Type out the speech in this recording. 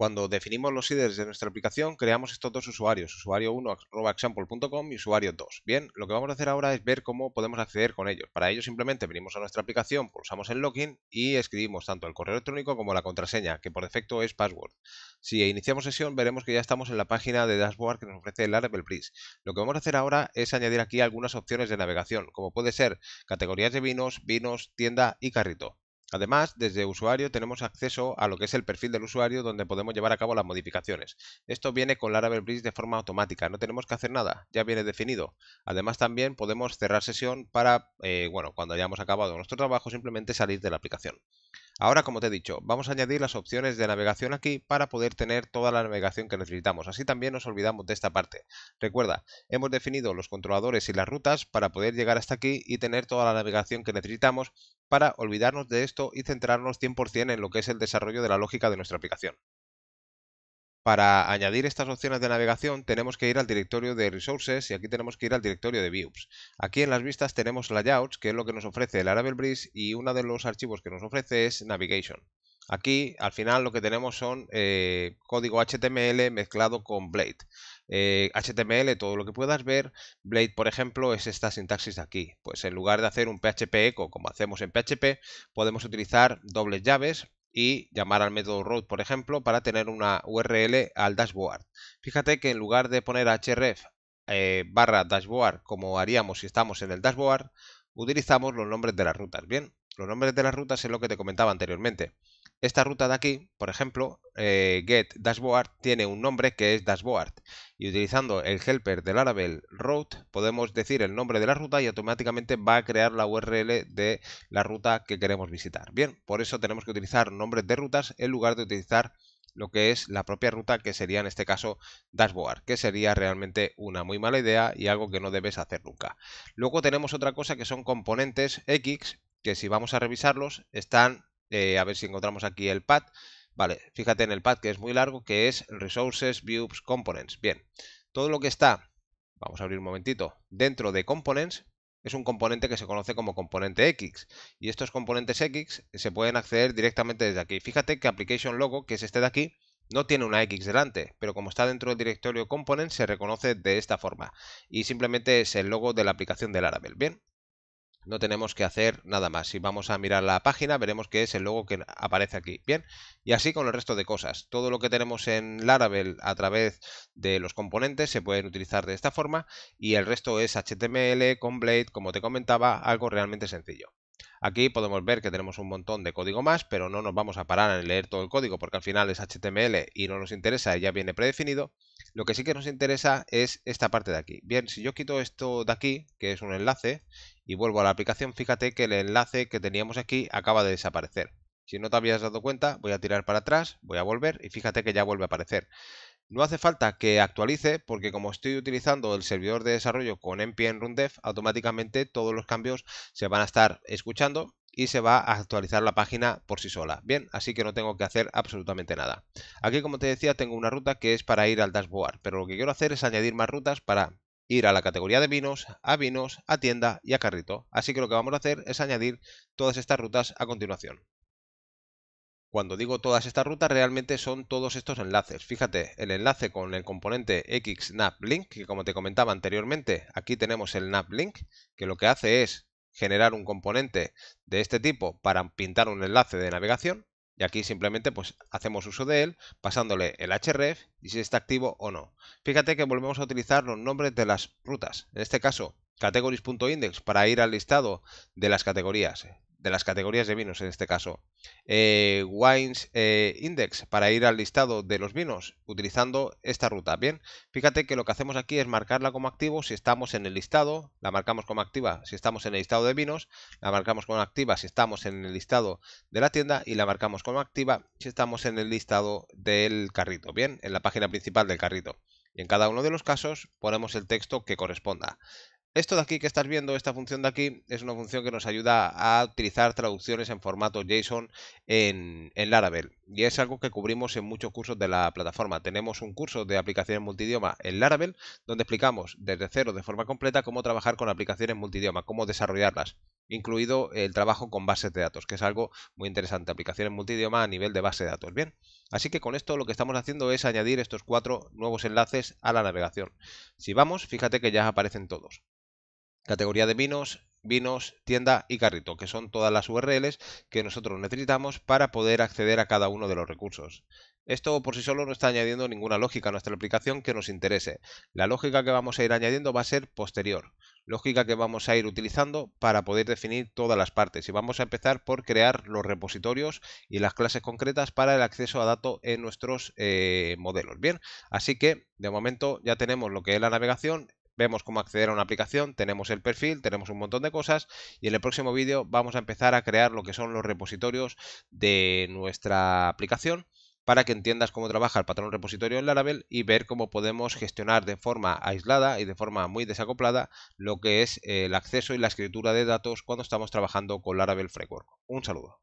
Cuando definimos los IDs de nuestra aplicación, creamos estos dos usuarios, usuario 1examplecom y usuario 2. Bien, lo que vamos a hacer ahora es ver cómo podemos acceder con ellos. Para ello simplemente venimos a nuestra aplicación, pulsamos el login y escribimos tanto el correo electrónico como la contraseña, que por defecto es password. Si iniciamos sesión veremos que ya estamos en la página de dashboard que nos ofrece el Laravel Breeze. Lo que vamos a hacer ahora es añadir aquí algunas opciones de navegación, como puede ser categorías de vinos, vinos, tienda y carrito. Además, desde usuario tenemos acceso a lo que es el perfil del usuario donde podemos llevar a cabo las modificaciones. Esto viene con Laravel Bridge de forma automática, no tenemos que hacer nada, ya viene definido. Además, también podemos cerrar sesión para, eh, bueno, cuando hayamos acabado nuestro trabajo, simplemente salir de la aplicación. Ahora, como te he dicho, vamos a añadir las opciones de navegación aquí para poder tener toda la navegación que necesitamos. Así también nos olvidamos de esta parte. Recuerda, hemos definido los controladores y las rutas para poder llegar hasta aquí y tener toda la navegación que necesitamos para olvidarnos de esto y centrarnos 100% en lo que es el desarrollo de la lógica de nuestra aplicación para añadir estas opciones de navegación tenemos que ir al directorio de Resources y aquí tenemos que ir al directorio de Views. Aquí en las vistas tenemos Layouts, que es lo que nos ofrece el Arable Breeze y uno de los archivos que nos ofrece es Navigation. Aquí al final lo que tenemos son eh, código HTML mezclado con Blade. HTML, eh, todo lo que puedas ver, Blade por ejemplo es esta sintaxis de aquí. Pues en lugar de hacer un PHP echo como hacemos en PHP, podemos utilizar dobles llaves y llamar al método road, por ejemplo, para tener una URL al dashboard. Fíjate que en lugar de poner href eh, barra dashboard como haríamos si estamos en el dashboard, utilizamos los nombres de las rutas. Bien, los nombres de las rutas es lo que te comentaba anteriormente. Esta ruta de aquí, por ejemplo, eh, get dashboard tiene un nombre que es dashboard y utilizando el helper del Laravel route podemos decir el nombre de la ruta y automáticamente va a crear la URL de la ruta que queremos visitar. Bien, por eso tenemos que utilizar nombres de rutas en lugar de utilizar lo que es la propia ruta que sería en este caso dashboard, que sería realmente una muy mala idea y algo que no debes hacer nunca. Luego tenemos otra cosa que son componentes X, que si vamos a revisarlos están eh, a ver si encontramos aquí el pad. Vale, fíjate en el pad que es muy largo, que es Resources, Views, Components. Bien, todo lo que está, vamos a abrir un momentito, dentro de Components, es un componente que se conoce como componente X. Y estos componentes X se pueden acceder directamente desde aquí. Fíjate que Application Logo, que es este de aquí, no tiene una X delante, pero como está dentro del directorio Components se reconoce de esta forma y simplemente es el logo de la aplicación del Laravel. Bien, no tenemos que hacer nada más. Si vamos a mirar la página, veremos que es el logo que aparece aquí. Bien, y así con el resto de cosas. Todo lo que tenemos en Laravel a través de los componentes se pueden utilizar de esta forma y el resto es HTML con Blade, como te comentaba, algo realmente sencillo. Aquí podemos ver que tenemos un montón de código más, pero no nos vamos a parar en leer todo el código porque al final es HTML y no nos interesa, ya viene predefinido. Lo que sí que nos interesa es esta parte de aquí. Bien, si yo quito esto de aquí, que es un enlace, y vuelvo a la aplicación, fíjate que el enlace que teníamos aquí acaba de desaparecer. Si no te habías dado cuenta, voy a tirar para atrás, voy a volver y fíjate que ya vuelve a aparecer. No hace falta que actualice porque como estoy utilizando el servidor de desarrollo con npm rundev, automáticamente todos los cambios se van a estar escuchando y se va a actualizar la página por sí sola. Bien, así que no tengo que hacer absolutamente nada. Aquí, como te decía, tengo una ruta que es para ir al dashboard, pero lo que quiero hacer es añadir más rutas para ir a la categoría de vinos, a vinos, a tienda y a carrito. Así que lo que vamos a hacer es añadir todas estas rutas a continuación. Cuando digo todas estas rutas, realmente son todos estos enlaces. Fíjate, el enlace con el componente XNAP Link, que como te comentaba anteriormente, aquí tenemos el NAP Link, que lo que hace es generar un componente de este tipo para pintar un enlace de navegación y aquí simplemente pues hacemos uso de él pasándole el href y si está activo o no. Fíjate que volvemos a utilizar los nombres de las rutas, en este caso categories.index para ir al listado de las categorías de las categorías de vinos en este caso, eh, Wines eh, Index para ir al listado de los vinos utilizando esta ruta. Bien, fíjate que lo que hacemos aquí es marcarla como activo si estamos en el listado, la marcamos como activa si estamos en el listado de vinos, la marcamos como activa si estamos en el listado de la tienda y la marcamos como activa si estamos en el listado del carrito, bien, en la página principal del carrito. Y en cada uno de los casos ponemos el texto que corresponda. Esto de aquí que estás viendo, esta función de aquí, es una función que nos ayuda a utilizar traducciones en formato JSON en, Laravel. Y es algo que cubrimos en muchos cursos de la plataforma. Tenemos un curso de aplicaciones multidioma en Laravel, donde explicamos desde cero, de forma completa, cómo trabajar con aplicaciones multidioma, cómo desarrollarlas, incluido el trabajo con bases de datos, que es algo muy interesante, aplicaciones multidioma a nivel de base de datos. Bien, así que con esto lo que estamos haciendo es añadir estos cuatro nuevos enlaces a la navegación. Si vamos, fíjate que ya aparecen todos categoría de vinos, vinos, tienda y carrito, que son todas las URLs que nosotros necesitamos para poder acceder a cada uno de los recursos. Esto por sí solo no está añadiendo ninguna lógica a nuestra aplicación que nos interese. La lógica que vamos a ir añadiendo va a ser posterior, lógica que vamos a ir utilizando para poder definir todas las partes. Y vamos a empezar por crear los repositorios y las clases concretas para el acceso a datos en nuestros eh, modelos. Bien, así que de momento ya tenemos lo que es la navegación, vemos cómo acceder a una aplicación, tenemos el perfil, tenemos un montón de cosas y en el próximo vídeo vamos a empezar a crear lo que son los repositorios de nuestra aplicación para que entiendas cómo trabaja el patrón repositorio en Laravel y ver cómo podemos gestionar de forma aislada y de forma muy desacoplada lo que es eh, el acceso y la escritura de datos cuando estamos trabajando con Laravel Framework. Un saludo.